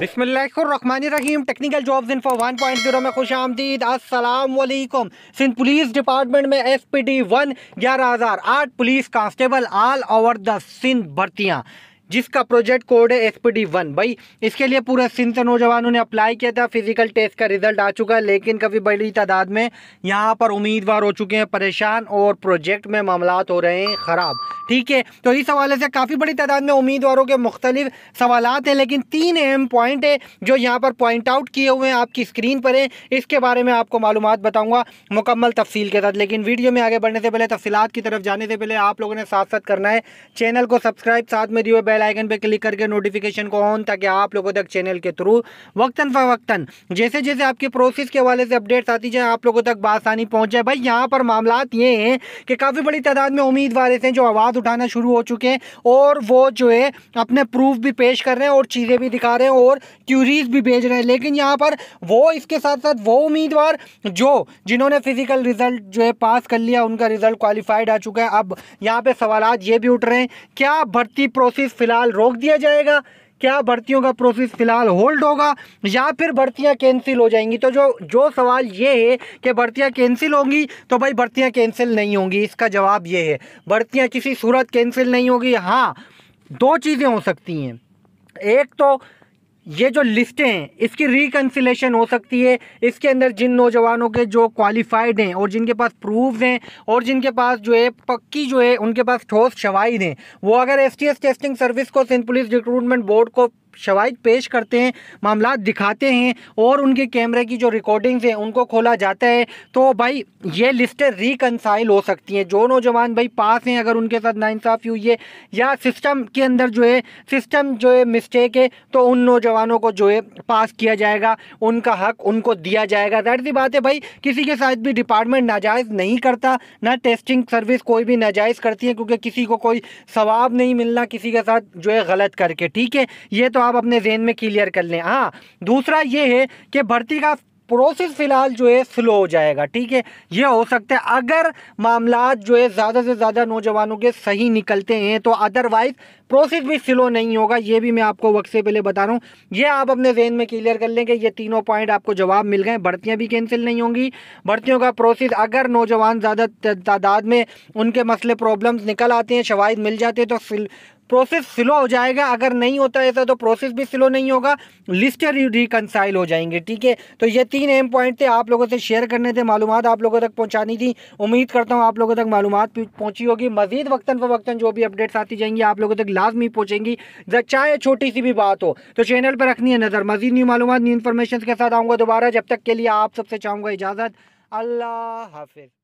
बिस्मिल्लाम technical jobs info one point zero में खुश आमदीद असलकुम सिंध पुलिस डिपार्टमेंट में एस पी डी वन ग्यारह हज़ार आठ police constable all over the Sindh भर्तियाँ जिसका प्रोजेक्ट कोड है एस पी डी वन भाई इसके लिए पूरे सिंध से नौजवानों ने अप्लाई किया था फिजिकल टेस्ट का रिजल्ट आ चुका है लेकिन कभी बड़ी तादाद में यहाँ पर उम्मीदवार हो चुके हैं परेशान और प्रोजेक्ट में मामला हो रहे हैं ख़राब ठीक है तो इस हवाले से काफ़ी बड़ी तादाद में उम्मीदवारों के मुख्तलिफ सवाल हैं लेकिन तीन अहम पॉइंट है जो यहाँ पर पॉइंट आउट किए हुए हैं आपकी स्क्रीन पर हैं इसके बारे में आपको मालूम बताऊँगा मुकम्मल तफसील के साथ लेकिन वीडियो में आगे बढ़ने से पहले तफसीत की तरफ जाने से पहले आप लोगों ने साथ साथ करना है चैनल को सब्सक्राइब साथ में दिए बेल बेल आइकन पे क्लिक करके नोटिफिकेशन को ऑन ताकि आप लोगों तक चैनल के थ्रू वक्तन फवक्तन जैसे जैसे आपके प्रोसेस के हवाले से अपडेट्स आती जाए आप लोगों तक बासानी पहुँच जाए भाई यहाँ पर मामला ये हैं कि काफ़ी बड़ी तादाद में उम्मीदवार ऐसे हैं जो आवाज़ उठाना शुरू हो चुके हैं और वो जो है अपने प्रूफ भी पेश कर रहे हैं और चीज़ें भी दिखा रहे हैं और क्यूरीज भी भेज रहे हैं लेकिन यहाँ पर वो इसके साथ साथ वो उम्मीदवार जो जिन्होंने फिजिकल रिजल्ट जो है पास कर लिया उनका रिजल्ट क्वालिफाइड आ चुका है अब यहाँ पे सवाल ये भी उठ रहे हैं क्या भर्ती प्रोसेस फिलहाल फ़िलहाल रोक दिया जाएगा क्या भर्तियों का प्रोसेस फिलहाल होल्ड होगा या फिर भर्तियां कैंसिल हो जाएंगी तो जो जो सवाल ये है कि भर्तियां कैंसिल होंगी तो भाई भर्तियां कैंसिल नहीं होंगी इसका जवाब ये है भर्तियां किसी सूरत कैंसिल नहीं होगी हाँ दो चीज़ें हो सकती हैं एक तो ये जो लिस्टें हैं इसकी रिकन्सिलेशन हो सकती है इसके अंदर जिन नौजवानों के जो क्वालिफाइड हैं और जिनके पास प्रूफ हैं और जिनके पास जो है पक्की जो है उनके पास ठोस शवाहिद हैं वो अगर एस टेस्टिंग सर्विस को सिंध पुलिस रिक्रूटमेंट बोर्ड को शवाद पेश करते हैं मामला दिखाते हैं और उनके कैमरे की जो रिकॉर्डिंग्स हैं उनको खोला जाता है तो भाई ये लिस्टें रिकनसाइल हो सकती हैं जो नौजवान भाई पास हैं अगर उनके साथ नाइंसाफ़ी हुई है या सिस्टम के अंदर जो है सिस्टम जो है मिस्टेक है तो उन नौजवानों को जो है पास किया जाएगा उनका हक उनको दिया जाएगा जाहिर सी बात है भाई किसी के साथ भी डिपार्टमेंट नाजायज़ नहीं करता ना टेस्टिंग सर्विस कोई भी नाजायज़ करती है क्योंकि किसी को कोई सवाब नहीं मिलना किसी के साथ जो है गलत करके ठीक है ये तो तो आप अपने जेन में क्लियर कर लें हाँ दूसरा ये है कि भर्ती का प्रोसेस फ़िलहाल जो है स्लो हो जाएगा ठीक है ये हो सकता है अगर मामला जो है ज़्यादा से ज़्यादा नौजवानों के सही निकलते हैं तो अदरवाइज़ प्रोसेस भी स्लो नहीं होगा ये भी मैं आपको वक्त से पहले बता रहा हूँ ये आप अपने जेन में क्लियर कर लेंगे ये तीनों पॉइंट आपको जवाब मिल गए भर्तियाँ भी कैंसिल नहीं होंगी भर्तियों का प्रोसेस अगर नौजवान ज़्यादा तादाद में उनके मसले प्रॉब्लम्स निकल आते हैं शवाद मिल जाते हैं तो प्रोसेस स्लो हो जाएगा अगर नहीं होता ऐसा तो प्रोसेस भी स्लो नहीं होगा लिस्ट रिकनसाइल हो जाएंगे ठीक है तो ये तीन एम पॉइंट थे आप लोगों से शेयर करने थे मालूम आप लोगों तक पहुँचानी थी उम्मीद करता हूँ आप लोगों तक मालूम पहुँची होगी मजीद वक्ता फ़वक्ता जो भी अपडेट्स आती जाएंगी आप लोगों तक लाजमी पहुँचेंगी चाहे छोटी सी भी बात हो तो चैनल पर रखनी है नज़र मजीद न्यू मालूम न्यू इन्फॉर्मेशन के साथ आऊँगा दोबारा जब तक के लिए आप सबसे चाहूँगा इजाज़त अल्लाह हाफिज़